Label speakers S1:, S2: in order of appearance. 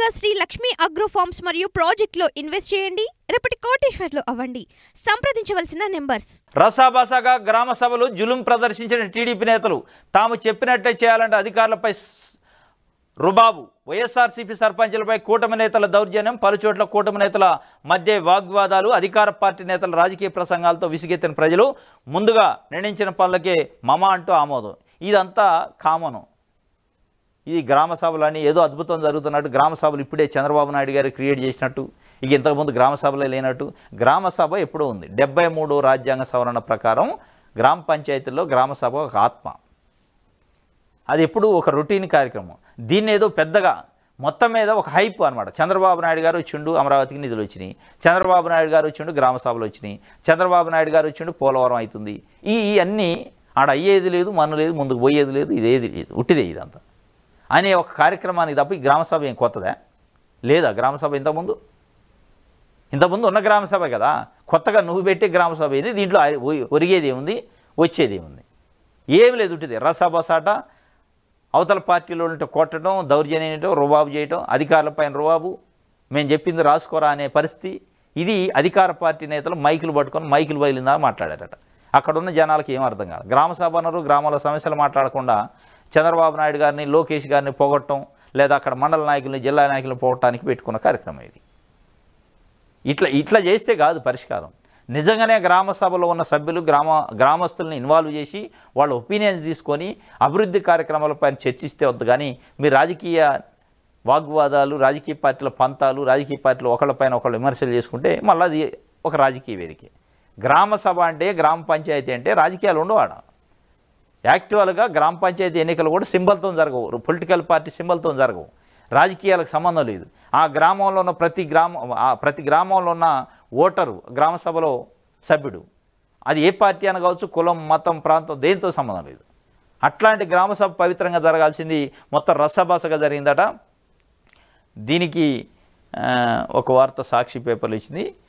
S1: గా Shri Lakshmi agro forms మరియు లో ఇన్వెస్ట్ చేయండి రేపటి లో అవ్వండి సంప్రదించవలసిన నెంబర్స్ రసాబసాగా గ్రామ సభలు జులుం ప్రదర్శించిన టీడీపీ నేతలు తాము చెప్పినట్టే చేయాలంటే అధికారులపై రుబాబు వైఎస్ఆర్సీపీ సర్పంచ్లపై కూటమి నేతల దౌర్జన్యం పలుచోట్ల కూటమి నేతల మధ్య వాగ్వాదాలు అధికార పార్టీ నేతల రాజకీయ ప్రసంగాలతో విసిగెత్తిన ప్రజలు ముందుగా నిర్ణయించిన పనులకే మమ అంటూ ఆమోదం ఇదంతా కామను ఇది గ్రామ సభలని ఏదో అద్భుతం జరుగుతున్నట్టు గ్రామ సభలు ఇప్పుడే చంద్రబాబు నాయుడు గారు క్రియేట్ చేసినట్టు ఇక ఇంతకుముందు గ్రామ సభలే లేనట్టు గ్రామ సభ ఎప్పుడో ఉంది డెబ్బై మూడో రాజ్యాంగ సవరణ ప్రకారం గ్రామ పంచాయతీల్లో గ్రామ సభ ఒక ఆత్మ అది ఎప్పుడు ఒక రొటీన్ కార్యక్రమం దీన్ని ఏదో పెద్దగా మొత్తం మీద ఒక హైప్ అనమాట చంద్రబాబు నాయుడు గారు వచ్చిండు అమరావతికి నిధులు వచ్చినాయి చంద్రబాబు నాయుడు గారు వచ్చిండు గ్రామ సభలు వచ్చినాయి చంద్రబాబు నాయుడు గారు వచ్చిండు పోలవరం అవుతుంది ఈ అన్నీ ఆడ అయ్యేది లేదు మన లేదు ముందుకు పోయేది లేదు ఇదేది లేదు ఉట్టిదే ఇదంతా అనే ఒక కార్యక్రమానికి తప్ప ఈ గ్రామసభ ఏం కొత్తదా లేదా గ్రామసభ ఇంతకుముందు ఇంతకుముందు ఉన్న గ్రామసభ కదా కొత్తగా నువ్వు పెట్టే గ్రామసభ ఏది దీంట్లో ఒరిగేది ఏముంది వచ్చేది ఏముంది ఏమి లేదు ఉంటుంది రసబసాట అవతల పార్టీలో కొట్టడం దౌర్జన్యం రుబాబు చేయటం అధికారులపైన రుబాబు మేము చెప్పింది రాసుకోరా అనే పరిస్థితి ఇది అధికార పార్టీ నేతలు మైకులు పట్టుకొని మైకులు బయలుందా మాట్లాడారట అక్కడున్న జనాలకి ఏం అర్థం కాదు గ్రామ సభ అన్నారు గ్రామాల సమస్యలు మాట్లాడకుండా చంద్రబాబు నాయుడు గారిని లోకేష్ గారిని పొగట్టం లేదా అక్కడ మండల నాయకుల్ని జిల్లా నాయకులను పోగొట్టడానికి పెట్టుకున్న కార్యక్రమం ఇది ఇట్లా ఇట్లా చేస్తే కాదు పరిష్కారం నిజంగానే గ్రామ సభలో ఉన్న సభ్యులు గ్రామ గ్రామస్తులను ఇన్వాల్వ్ చేసి వాళ్ళ ఒపీనియన్స్ తీసుకొని అభివృద్ధి కార్యక్రమాలపై చర్చిస్తే వద్దు కానీ మీ రాజకీయ వాగ్వాదాలు రాజకీయ పార్టీల పంతాలు రాజకీయ పార్టీలు ఒకళ్ళపైన ఒకళ్ళు విమర్శలు చేసుకుంటే మళ్ళీ అది ఒక రాజకీయ వేదిక గ్రామ సభ అంటే గ్రామ పంచాయతీ అంటే రాజకీయాలు ఉండవాడు యాక్చువల్గా గ్రామ పంచాయతీ ఎన్నికలు కూడా సింబల్తో జరగవు పొలిటికల్ పార్టీ సింబల్తో జరగవు రాజకీయాలకు సంబంధం లేదు ఆ గ్రామంలో ఉన్న ప్రతి గ్రామ ప్రతి గ్రామంలో ఉన్న ఓటరు గ్రామ సభలో సభ్యుడు అది ఏ పార్టీ అని కావచ్చు కులం మతం ప్రాంతం దేనితో సంబంధం లేదు అట్లాంటి గ్రామ సభ పవిత్రంగా జరగాల్సింది మొత్తం రసభాసగా జరిగిందట దీనికి ఒక వార్త సాక్షి పేపర్లు ఇచ్చింది